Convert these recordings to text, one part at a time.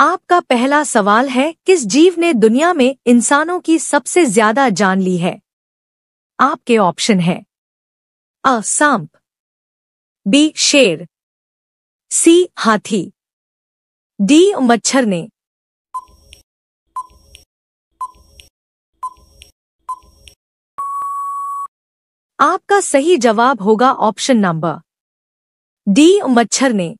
आपका पहला सवाल है किस जीव ने दुनिया में इंसानों की सबसे ज्यादा जान ली है आपके ऑप्शन है अ सांप बी शेर सी हाथी डी मच्छर ने आपका सही जवाब होगा ऑप्शन नंबर डी मच्छर ने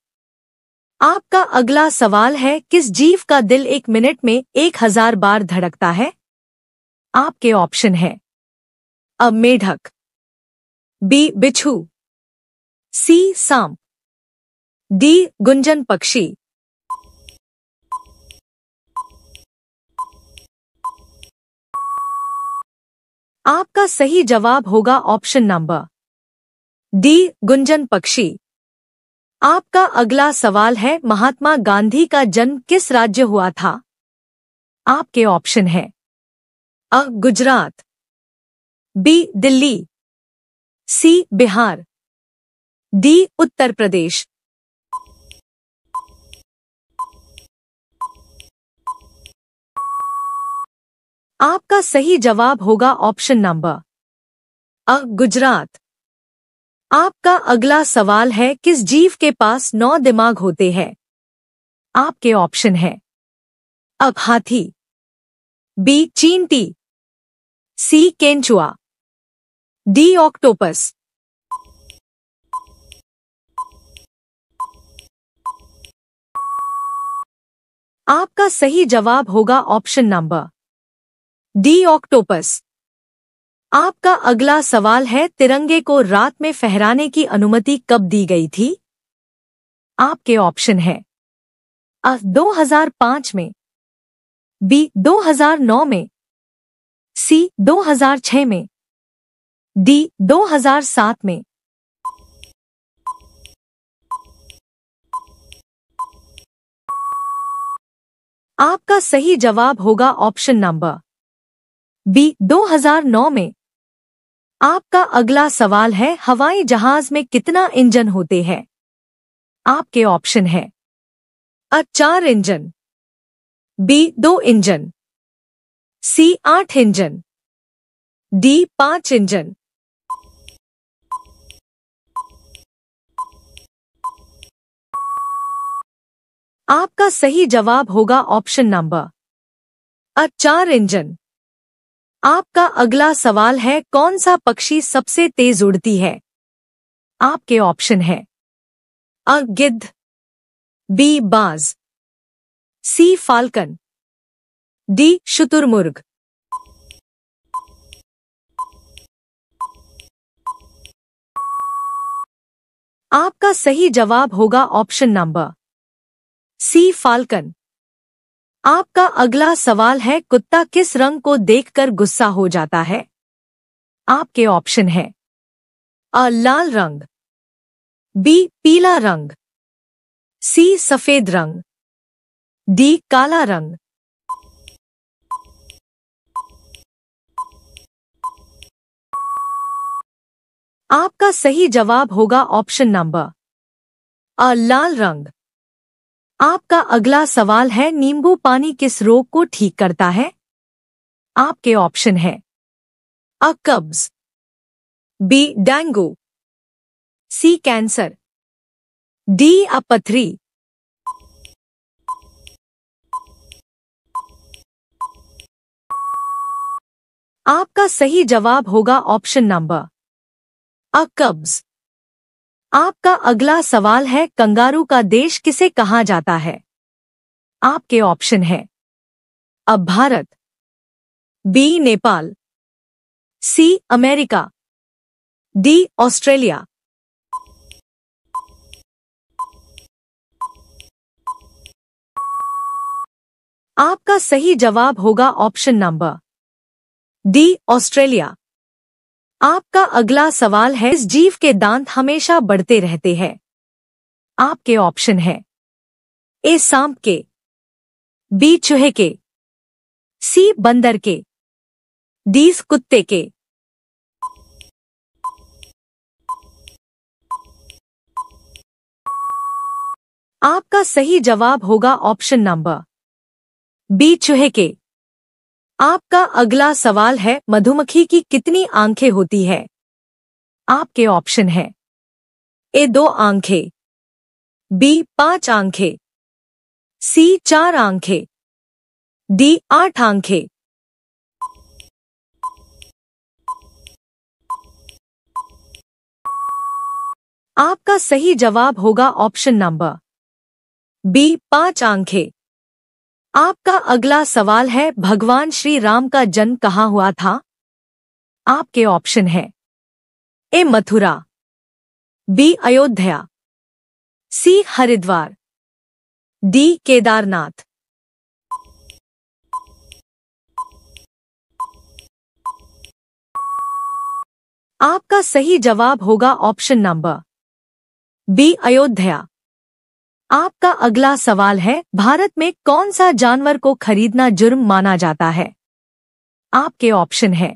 आपका अगला सवाल है किस जीव का दिल एक मिनट में एक हजार बार धड़कता है आपके ऑप्शन है अ मेढक बी बिछू सी सांप डी गुंजन पक्षी आपका सही जवाब होगा ऑप्शन नंबर डी गुंजन पक्षी आपका अगला सवाल है महात्मा गांधी का जन्म किस राज्य हुआ था आपके ऑप्शन है अ Gujarat B Delhi C Bihar D Uttar Pradesh आपका सही जवाब होगा ऑप्शन नंबर अ गुजरात आपका अगला सवाल है किस जीव के पास नौ दिमाग होते हैं आपके ऑप्शन है अब हाथी बी चींटी सी केंचुआ डी ऑक्टोपस आपका सही जवाब होगा ऑप्शन नंबर डी ऑक्टोपस आपका अगला सवाल है तिरंगे को रात में फहराने की अनुमति कब दी गई थी आपके ऑप्शन है अ 2005 में बी 2009 में सी 2006 में डी 2007 में आपका सही जवाब होगा ऑप्शन नंबर बी 2009 में आपका अगला सवाल है हवाई जहाज में कितना इंजन होते हैं आपके ऑप्शन है अ चार इंजन बी दो इंजन सी आठ इंजन डी पांच इंजन आपका सही जवाब होगा ऑप्शन नंबर अ चार इंजन आपका अगला सवाल है कौन सा पक्षी सबसे तेज उड़ती है आपके ऑप्शन है अ गिद्ध बी बाज सी फाल्कन डी शुतुरमुर्ग आपका सही जवाब होगा ऑप्शन नंबर सी फाल्कन आपका अगला सवाल है कुत्ता किस रंग को देखकर गुस्सा हो जाता है आपके ऑप्शन है अ लाल रंग बी पीला रंग सी सफेद रंग डी काला रंग आपका सही जवाब होगा ऑप्शन नंबर अ लाल रंग आपका अगला सवाल है नींबू पानी किस रोग को ठीक करता है आपके ऑप्शन है अ कब्ज B dengue C cancer D अपथरी आपका सही जवाब होगा ऑप्शन नंबर अ कब्ज आपका अगला सवाल है कंगारू का देश किसे कहा जाता है आपके ऑप्शन है अब Bharat B Nepal C America D Australia आपका सही जवाब होगा ऑप्शन नंबर डी ऑस्ट्रेलिया आपका अगला सवाल है इस जीव के दांत हमेशा बढ़ते रहते हैं आपके ऑप्शन है ए सांप के बी चूहे के सी बंदर के डी कुत्ते के आपका सही जवाब होगा ऑप्शन नंबर बी चूहे के आपका अगला सवाल है मधुमक्खी की कितनी आंखें होती है आपके ऑप्शन है ए दो आंखें बी पांच आंखें सी चार आंखें डी आठ आंखें आपका सही जवाब होगा ऑप्शन नंबर बी पांच आंखें आपका अगला सवाल है भगवान श्री राम का जन्म कहाँ हुआ था आपके ऑप्शन है A Mathura B Ayodhya C Haridwar D Kedarnath आपका सही जवाब होगा ऑप्शन नंबर बी अयोध्या आपका अगला सवाल है भारत में कौन सा जानवर को खरीदना जुर्म माना जाता है आपके ऑप्शन है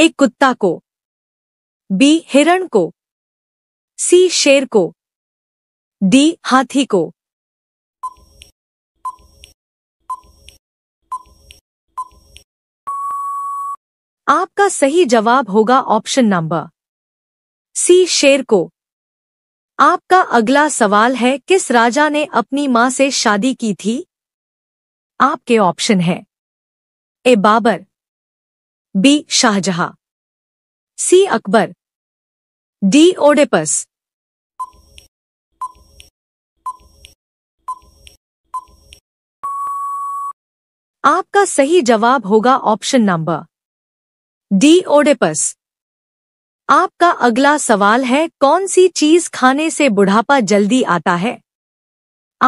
ए कुत्ता को बी हिरण को सी शेर को डी हाथी को आपका सही जवाब होगा ऑप्शन नंबर सी शेर को आपका अगला सवाल है किस राजा ने अपनी मां से शादी की थी आपके ऑप्शन है A Babar B Shahjahan C Akbar D Oedipus आपका सही जवाब होगा ऑप्शन नंबर डी ओडेपस आपका अगला सवाल है कौन सी चीज खाने से बुढ़ापा जल्दी आता है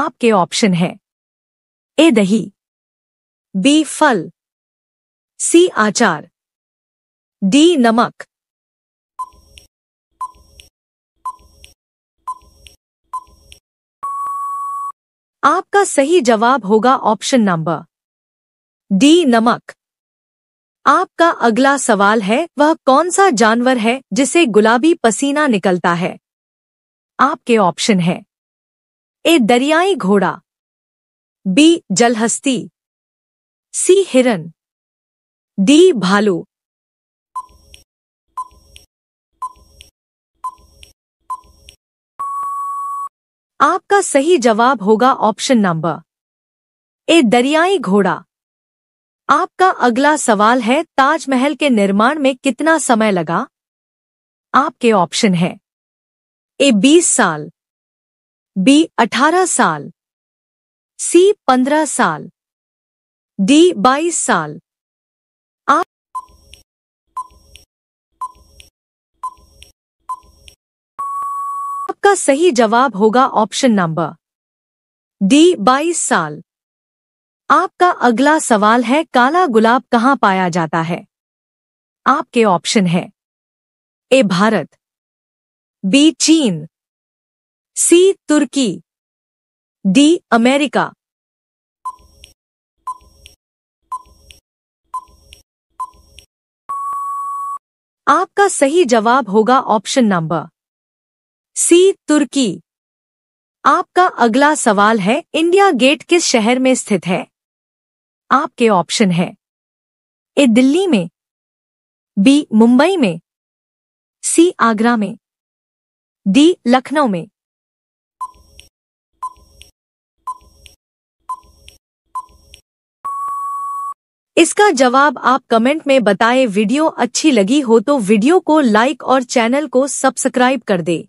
आपके ऑप्शन है ए दही बी फल सी आचार डी नमक आपका सही जवाब होगा ऑप्शन नंबर डी नमक आपका अगला सवाल है वह कौन सा जानवर है जिसे गुलाबी पसीना निकलता है आपके ऑप्शन है ए दरियाई घोड़ा बी जलहस्ती सी हिरन डी भालू आपका सही जवाब होगा ऑप्शन नंबर ए दरियाई घोड़ा आपका अगला सवाल है ताजमहल के निर्माण में कितना समय लगा आपके ऑप्शन है ए बीस साल बी अठारह साल सी पंद्रह साल डी बाईस साल आप आपका सही जवाब होगा ऑप्शन नंबर डी बाईस साल आपका अगला सवाल है काला गुलाब कहाँ पाया जाता है आपके ऑप्शन है ए भारत बी चीन सी तुर्की डी अमेरिका आपका सही जवाब होगा ऑप्शन नंबर सी तुर्की आपका अगला सवाल है इंडिया गेट किस शहर में स्थित है आपके ऑप्शन है ए दिल्ली में बी मुंबई में सी आगरा में डी लखनऊ में इसका जवाब आप कमेंट में बताएं वीडियो अच्छी लगी हो तो वीडियो को लाइक और चैनल को सब्सक्राइब कर दे